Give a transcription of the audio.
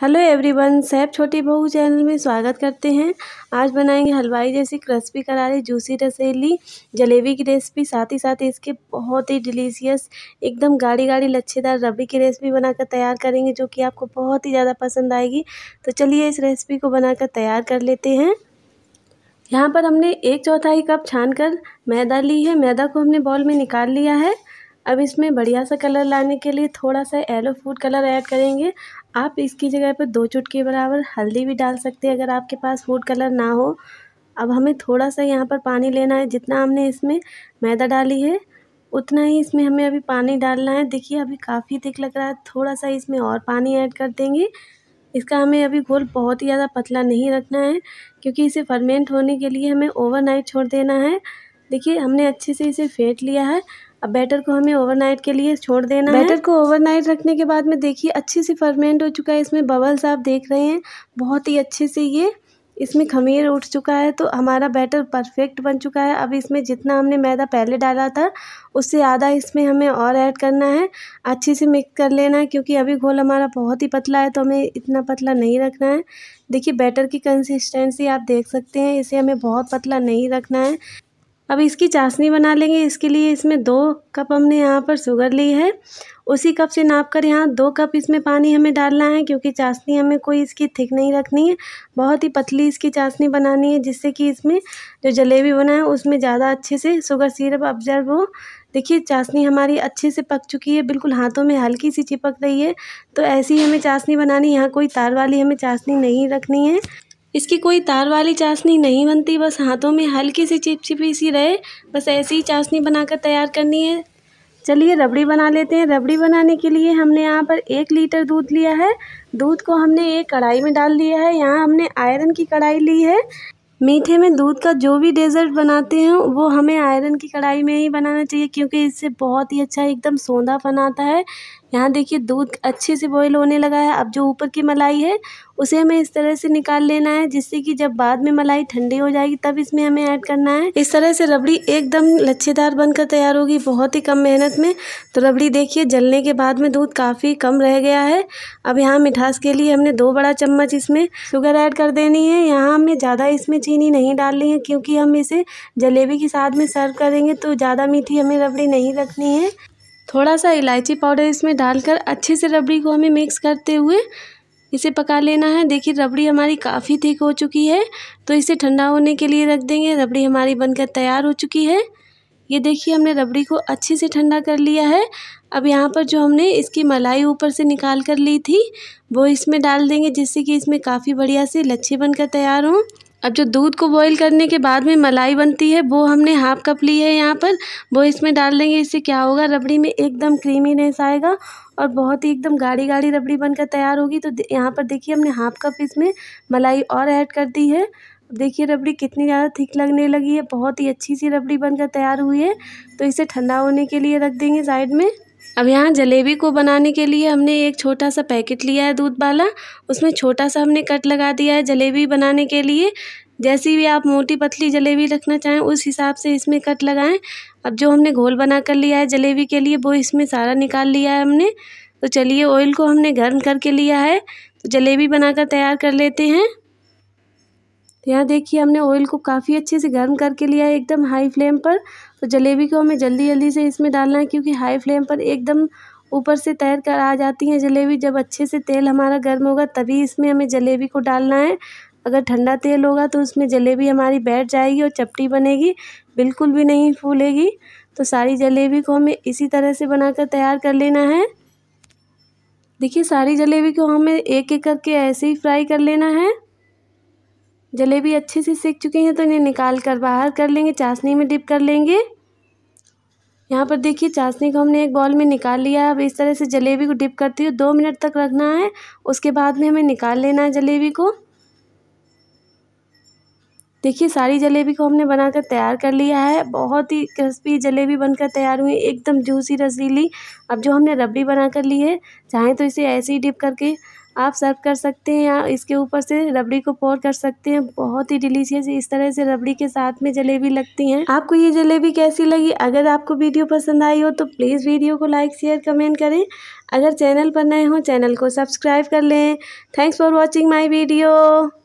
hello everyone सैब छोटी बहू channel में स्वागत करते हैं आज बनाएंगे हलवाई जैसी क्रिस्पी करारी जूसी रसेली जलेबी की रेसिपी साथ ही साथ इसके बहुत ही डिलीशियस एकदम गाढ़ी गाढ़ी लच्छेदार रबी की रेसिपी बनाकर तैयार करेंगे जो कि आपको बहुत ही ज़्यादा पसंद आएगी तो चलिए इस रेसिपी को बनाकर तैयार कर लेते हैं यहाँ पर हमने एक चौथाई कप छान कर मैदा ली है मैदा को हमने बॉल में निकाल लिया है अब इसमें बढ़िया सा कलर लाने के लिए थोड़ा सा येलो फूड कलर ऐड करेंगे आप इसकी जगह पर दो चुटकी बराबर हल्दी भी डाल सकते हैं अगर आपके पास फूड कलर ना हो अब हमें थोड़ा सा यहाँ पर पानी लेना है जितना हमने इसमें मैदा डाली है उतना ही इसमें हमें अभी पानी डालना है देखिए अभी काफ़ी थिक लग रहा है थोड़ा सा इसमें और पानी ऐड कर देंगे इसका हमें अभी घोल बहुत ही ज़्यादा पतला नहीं रखना है क्योंकि इसे फर्मेंट होने के लिए हमें ओवरनाइट छोड़ देना है देखिए हमने अच्छे से इसे फेंट लिया है अब बैटर को हमें ओवरनाइट के लिए छोड़ देना बैटर को ओवरनाइट रखने के बाद में देखिए अच्छे से फर्मेंट हो चुका है इसमें बबल्स आप देख रहे हैं बहुत ही अच्छे से ये इसमें खमीर उठ चुका है तो हमारा बैटर परफेक्ट बन चुका है अब इसमें जितना हमने मैदा पहले डाला था उससे आधा इसमें हमें और ऐड करना है अच्छे से मिक्स कर लेना है क्योंकि अभी घोल हमारा बहुत ही पतला है तो हमें इतना पतला नहीं रखना है देखिए बैटर की कंसिस्टेंसी आप देख सकते हैं इसे हमें बहुत पतला नहीं रखना है अब इसकी चाशनी बना लेंगे इसके लिए इसमें दो कप हमने यहाँ पर शुगर ली है उसी कप से नाप कर यहाँ दो कप इसमें पानी हमें डालना है क्योंकि चाशनी हमें कोई इसकी थिक नहीं रखनी है बहुत ही पतली इसकी चाशनी बनानी है जिससे कि इसमें जो जलेबी बना है उसमें ज़्यादा अच्छे से शुगर सिरप ऑब्जर्व हो देखिए चाशनी हमारी अच्छे से पक चुकी है बिल्कुल हाथों में हल्की सी चिपक रही है तो ऐसी हमें चाशनी बनानी यहाँ कोई तार वाली हमें चाशनी नहीं रखनी है इसकी कोई तार वाली चाशनी नहीं बनती बस हाथों में हल्की सी चिपचिपी सी रहे बस ऐसी ही चाशनी बनाकर तैयार करनी है चलिए रबड़ी बना लेते हैं रबड़ी बनाने के लिए हमने यहाँ पर एक लीटर दूध लिया है दूध को हमने एक कढ़ाई में डाल दिया है यहाँ हमने आयरन की कढ़ाई ली है मीठे में दूध का जो भी डेजर्ट बनाते हैं वो हमें आयरन की कढ़ाई में ही बनाना चाहिए क्योंकि इससे बहुत ही अच्छा एकदम सौंधापन बनाता है यहाँ देखिए दूध अच्छे से बॉयल होने लगा है अब जो ऊपर की मलाई है उसे हमें इस तरह से निकाल लेना है जिससे कि जब बाद में मलाई ठंडी हो जाएगी तब इसमें हमें ऐड करना है इस तरह से रबड़ी एकदम लच्छेदार बनकर तैयार होगी बहुत ही कम मेहनत में तो रबड़ी देखिए जलने के बाद में दूध काफ़ी कम रह गया है अब यहाँ मिठास के लिए हमने दो बड़ा चम्मच इसमें शुगर ऐड कर देनी है यहाँ हमें ज़्यादा इसमें चीनी नहीं डालनी है क्योंकि हम इसे जलेबी के साथ में सर्व करेंगे तो ज़्यादा मीठी हमें रबड़ी नहीं रखनी है थोड़ा सा इलायची पाउडर इसमें डालकर अच्छे से रबड़ी को हमें मिक्स करते हुए इसे पका लेना है देखिए रबड़ी हमारी काफ़ी थिक हो चुकी है तो इसे ठंडा होने के लिए रख देंगे रबड़ी हमारी बनकर तैयार हो चुकी है ये देखिए हमने रबड़ी को अच्छे से ठंडा कर लिया है अब यहाँ पर जो हमने इसकी मलाई ऊपर से निकाल कर ली थी वो इसमें डाल देंगे जिससे कि इसमें काफ़ी बढ़िया से लच्छे बनकर तैयार हों अब जो दूध को बॉईल करने के बाद में मलाई बनती है वो हमने हाफ़ कप ली है यहाँ पर वो इसमें डाल देंगे इससे क्या होगा रबड़ी में एकदम क्रीमीनेस आएगा और बहुत ही एकदम गाढ़ी गाढ़ी रबड़ी बनकर तैयार होगी तो यहाँ पर देखिए हमने हाफ़ कप इसमें मलाई और ऐड कर दी है देखिए रबड़ी कितनी ज़्यादा थिक लगने लगी है बहुत ही अच्छी सी रबड़ी बनकर तैयार हुई है तो इसे ठंडा होने के लिए रख देंगे साइड में अब यहाँ जलेबी को बनाने के लिए हमने एक छोटा सा पैकेट लिया है दूध वाला उसमें छोटा सा हमने कट लगा दिया है जलेबी बनाने के लिए जैसी भी आप मोटी पतली जलेबी रखना चाहें उस हिसाब से इसमें कट लगाएं अब जो हमने घोल बना कर लिया है जलेबी के लिए वो इसमें सारा निकाल लिया है हमने तो चलिए ऑयल को हमने गर्म करके लिया है तो जलेबी बनाकर तैयार कर लेते हैं तो यहाँ देखिए हमने ऑयल को काफ़ी अच्छे से गर्म करके लिया है एकदम हाई फ्लेम पर तो जलेबी को हमें जल्दी जल्दी से इसमें डालना है क्योंकि हाई फ्लेम पर एकदम ऊपर से तैर कर आ जाती हैं जलेबी जब अच्छे से तेल हमारा गर्म होगा तभी इसमें हमें जलेबी को डालना है अगर ठंडा तेल होगा तो उसमें जलेबी हमारी बैठ जाएगी और चपटी बनेगी बिल्कुल भी नहीं फूलेगी तो सारी जलेबी को हमें इसी तरह से बनाकर तैयार कर लेना है देखिए सारी जलेबी को हमें एक एक करके ऐसे ही फ्राई कर लेना है जलेबी अच्छे से सेक चुके हैं तो इन्हें निकाल कर बाहर कर लेंगे चाशनी में डिप कर लेंगे यहाँ पर देखिए चाशनी को हमने एक बॉल में निकाल लिया अब इस तरह से जलेबी को डिप करती हूँ दो मिनट तक रखना है उसके बाद में हमें निकाल लेना है जलेबी को देखिए सारी जलेबी को हमने बनाकर तैयार कर लिया है बहुत ही क्रिस्पी जलेबी बनकर तैयार हुई एकदम जूसी रसीली अब जो हमने रबड़ी बनाकर ली है चाहें तो इसे ऐसे ही डिप करके आप सर्व कर सकते हैं या इसके ऊपर से रबड़ी को पोर कर सकते हैं बहुत ही डिलीशियस इस तरह से रबड़ी के साथ में जलेबी लगती हैं आपको ये जलेबी कैसी लगी अगर आपको वीडियो पसंद आई हो तो प्लीज़ वीडियो को लाइक शेयर कमेंट करें अगर चैनल पर नए हो चैनल को सब्सक्राइब कर लें thanks for watching my video